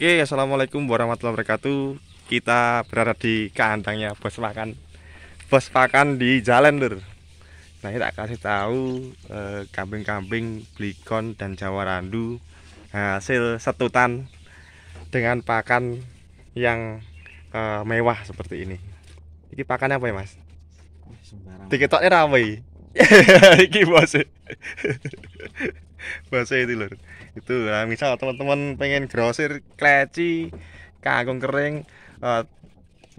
Oke, assalamualaikum warahmatullahi wabarakatuh. Kita berada di kandangnya bos pakan, bos pakan di jalan lur. Nah, kita kasih tahu kambing eh, kambing-kambing blikon dan jawa randu hasil setutan dengan pakan yang eh, mewah seperti ini. Ini pakannya apa ya, Mas? Tiketoknya ramai. Iki bos bahasa itu lur itu nah misal teman-teman pengen grosir kleci kangkung kering uh,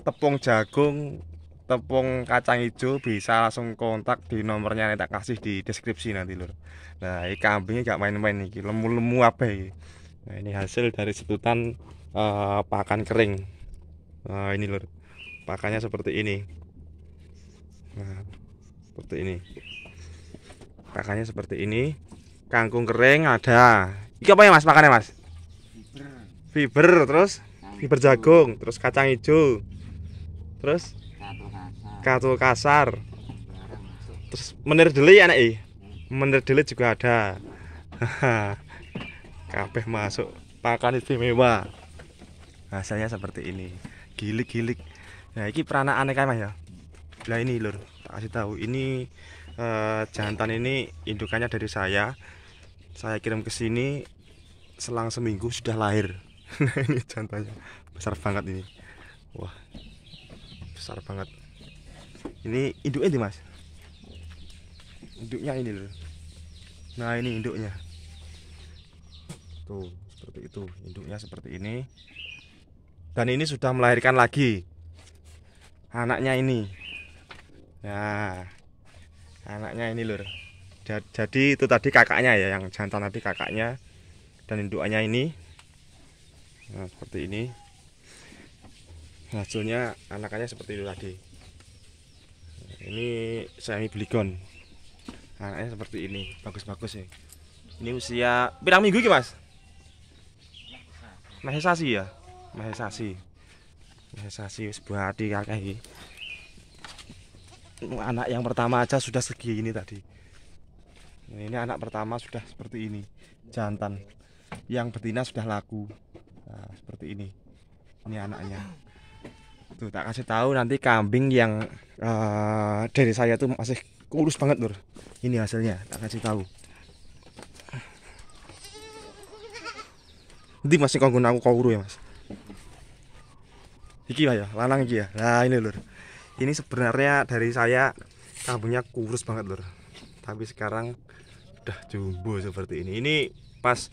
tepung jagung tepung kacang hijau bisa langsung kontak di nomornya yang tak kasih di deskripsi nanti lur nah ini kambingnya gak main-main nih lemu-lemu apa ini nah ini hasil dari sebutan uh, eh, pakan kering uh, ini lur pakannya seperti ini nah seperti ini pakannya seperti ini kangkung kering ada ini apa ya mas makannya mas fiber fiber terus kangkung. fiber jagung terus kacang hijau terus katu kasar, Kato kasar. terus menir deli anak i menir deli juga ada kabeh masuk pakan istimewa hasilnya seperti ini gilik-gilik nah ini peranak aneh kan, mas ya nah ini lur tak kasih tahu ini eh, jantan ini indukannya dari saya saya kirim ke sini selang seminggu sudah lahir ini contohnya besar banget ini wah besar banget ini induknya nih mas induknya ini loh nah ini induknya tuh seperti itu induknya seperti ini dan ini sudah melahirkan lagi anaknya ini nah anaknya ini loh jadi itu tadi kakaknya ya yang jantan tadi kakaknya dan induknya ini nah, seperti ini hasilnya anakannya seperti itu tadi ini semi beligon anaknya seperti ini bagus-bagus ya ini usia berapa minggu ini mas mahesasi ya mahesasi mahesasi sebuah hati kakak ini anak yang pertama aja sudah segini tadi ini anak pertama sudah seperti ini jantan yang betina sudah laku nah, seperti ini ini anaknya tuh tak kasih tahu nanti kambing yang uh, dari saya tuh masih kurus banget lur ini hasilnya tak kasih tahu nanti masih kau guna aku kau ya mas iki lah ya lanang iki ya nah ini lur ini sebenarnya dari saya kambingnya kurus banget lur tapi sekarang udah jumbo seperti ini ini pas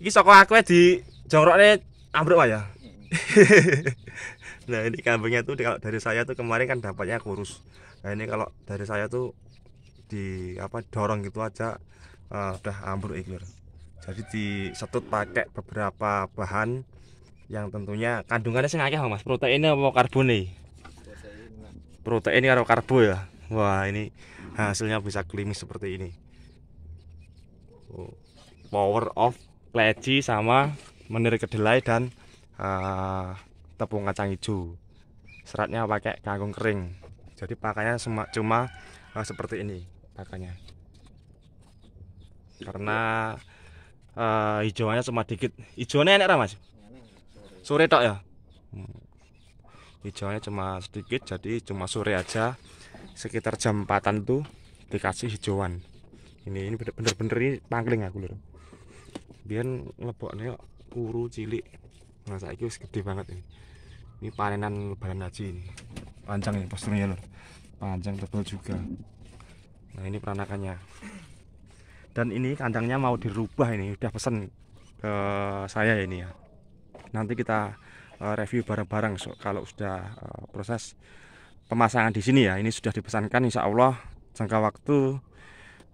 ini soko aku di jongroknya ambruk ya hmm. nah ini kambingnya tuh kalau dari saya tuh kemarin kan dapatnya kurus nah ini kalau dari saya tuh di apa dorong gitu aja uh, udah ambruk ini jadi di setut pakai beberapa bahan yang tentunya kandungannya sih ngakeh mas proteinnya mau karbon nih protein karo karbo ya Wah ini hasilnya bisa klimis seperti ini Power of leci sama menir kedelai dan uh, tepung kacang hijau Seratnya pakai kangkung kering Jadi pakainya cuma, cuma uh, seperti ini pakainya Karena uh, hijauannya cuma dikit Hijauannya enak mas? Sore tok ya? Hmm. Hijauannya cuma sedikit jadi cuma sore aja sekitar jam 4an tuh dikasih hijauan ini ini bener-bener ini pangling aku lho biar leboknya kuru cilik masa nah, itu gede banget ini ini panenan lebaran haji ini panjang ini posturnya lho panjang tebal juga nah ini peranakannya dan ini kandangnya mau dirubah ini udah pesen ke saya ini ya nanti kita eh, review bareng-bareng so, kalau sudah eh, proses pemasangan di sini ya ini sudah dipesankan insya Allah jangka waktu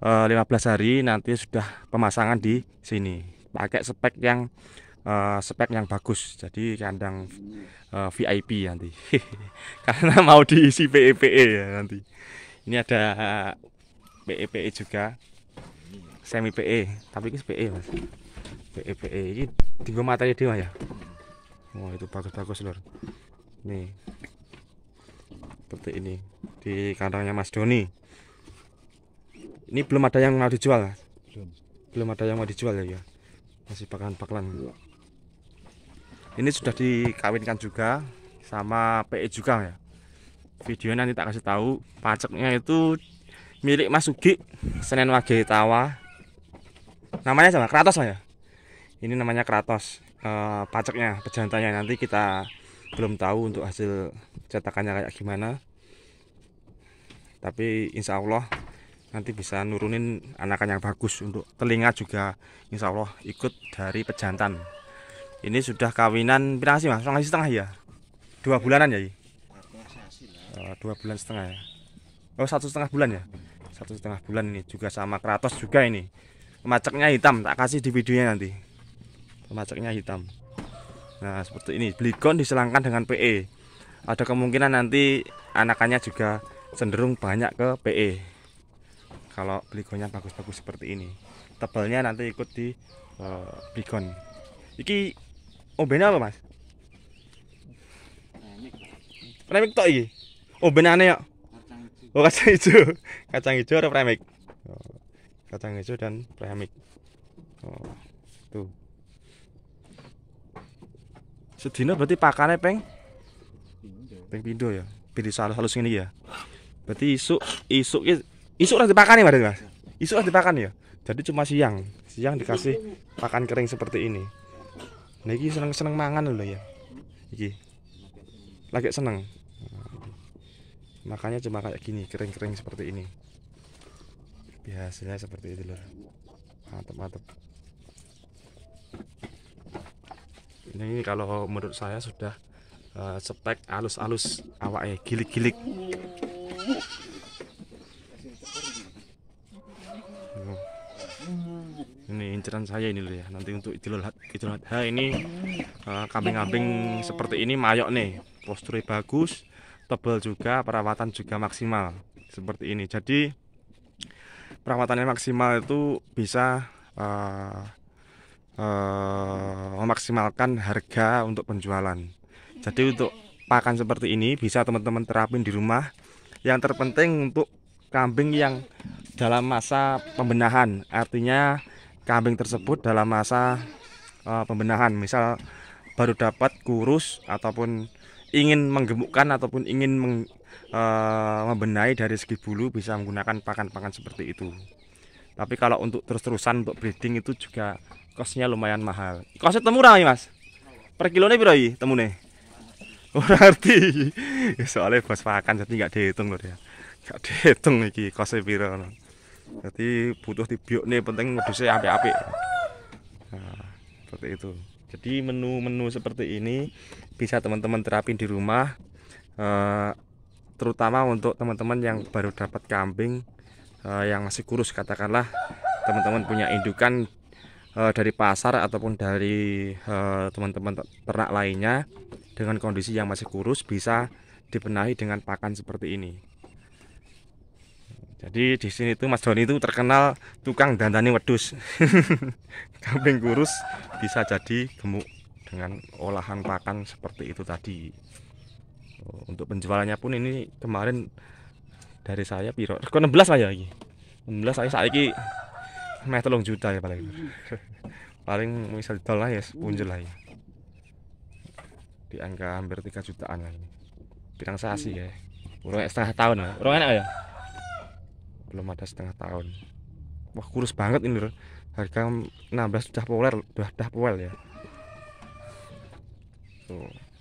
e, eh, 15 hari nanti sudah pemasangan di sini pakai spek yang eh, spek yang bagus jadi kandang eh, VIP nanti karena mau diisi PEPE e ya nanti ini ada PEPE e juga semi PE tapi ini PE mas PEPE PE ini tinggal materi dia ya Wah oh, itu bagus-bagus lor nih seperti ini di kandangnya Mas Doni. Ini belum ada yang mau dijual. Belum. Belum ada yang mau dijual ya, ya. Masih bakalan paklan iya. Ini sudah dikawinkan juga sama PE juga ya. Videonya nanti tak kasih tahu. Paceknya itu milik Mas Sugi Senen Wage Tawa. Namanya sama Kratos ya. Ini namanya Kratos. E, paceknya, pejantannya nanti kita belum tahu untuk hasil cetakannya kayak gimana tapi insya Allah nanti bisa nurunin anakan yang bagus untuk telinga juga insya Allah ikut dari pejantan ini sudah kawinan berapa sih mas? Setengah ya? Dua bulanan ya? Eh, dua bulan setengah ya? Oh satu setengah bulan ya? Satu setengah bulan ini juga sama kratos juga ini pemacaknya hitam tak kasih di videonya nanti pemacaknya hitam nah seperti ini belikon diselangkan dengan PE ada kemungkinan nanti anakannya juga cenderung banyak ke PE kalau beligonnya bagus-bagus seperti ini tebalnya nanti ikut di uh, eh, beligon ini obennya apa mas? Remik tok ya? kacang hijau Oh kacang hijau. Kacang hijau atau premik oh, kacang hijau dan premik Oh, tuh. sedihnya berarti pakannya peng? Peng pindo ya. Pilih salah halus ini ya berarti isuk isuk isuk harus dipakan ya mas isuk harus dipakan ya jadi cuma siang siang dikasih pakan kering seperti ini nah ini seneng seneng mangan loh ya iki lagi seneng makanya cuma kayak gini kering-kering seperti ini biasanya seperti itu loh. mantep mantep nah, ini kalau menurut saya sudah uh, spek alus-alus awak ya gilik-gilik ini inceran saya ini loh ya nanti untuk idul adha ini kambing kambing-kambing seperti ini mayok nih posturnya bagus tebal juga perawatan juga maksimal seperti ini jadi perawatannya maksimal itu bisa uh, uh, memaksimalkan harga untuk penjualan jadi untuk pakan seperti ini bisa teman-teman terapin di rumah yang terpenting untuk kambing yang dalam masa pembenahan artinya kambing tersebut dalam masa uh, pembenahan misal baru dapat kurus ataupun ingin menggemukkan ataupun ingin meng, uh, membenahi dari segi bulu bisa menggunakan pakan-pakan seperti itu tapi kalau untuk terus-terusan untuk breeding itu juga kosnya lumayan mahal kosnya temurah nih mas per kilonya berapa temune berarti ya soalnya bos pakan jadi nggak dihitung loh ya nggak dihitung lagi kosnya viral jadi butuh dibiok nih penting modusnya api-api nah, seperti itu jadi menu-menu seperti ini bisa teman-teman terapin di rumah eh, terutama untuk teman-teman yang baru dapat kambing eh, yang masih kurus katakanlah teman-teman punya indukan eh, dari pasar ataupun dari eh, teman-teman ternak lainnya dengan kondisi yang masih kurus bisa dibenahi dengan pakan seperti ini. Jadi di sini tuh Mas Doni itu terkenal tukang dandani wedus. Kambing kurus bisa jadi gemuk dengan olahan pakan seperti itu tadi. Oh, untuk penjualannya pun ini kemarin dari saya piro? Kok 16 lah ya iki. 16 saya saiki meh juta ya paling. paling misal didol lah ya punjul lah ya. Di angka hampir 3 jutaan lah ini pirang sasi ya urung setengah tahun lah ya. urung enak ya belum ada setengah tahun wah kurus banget ini loh harga 16 sudah populer sudah sudah ya tuh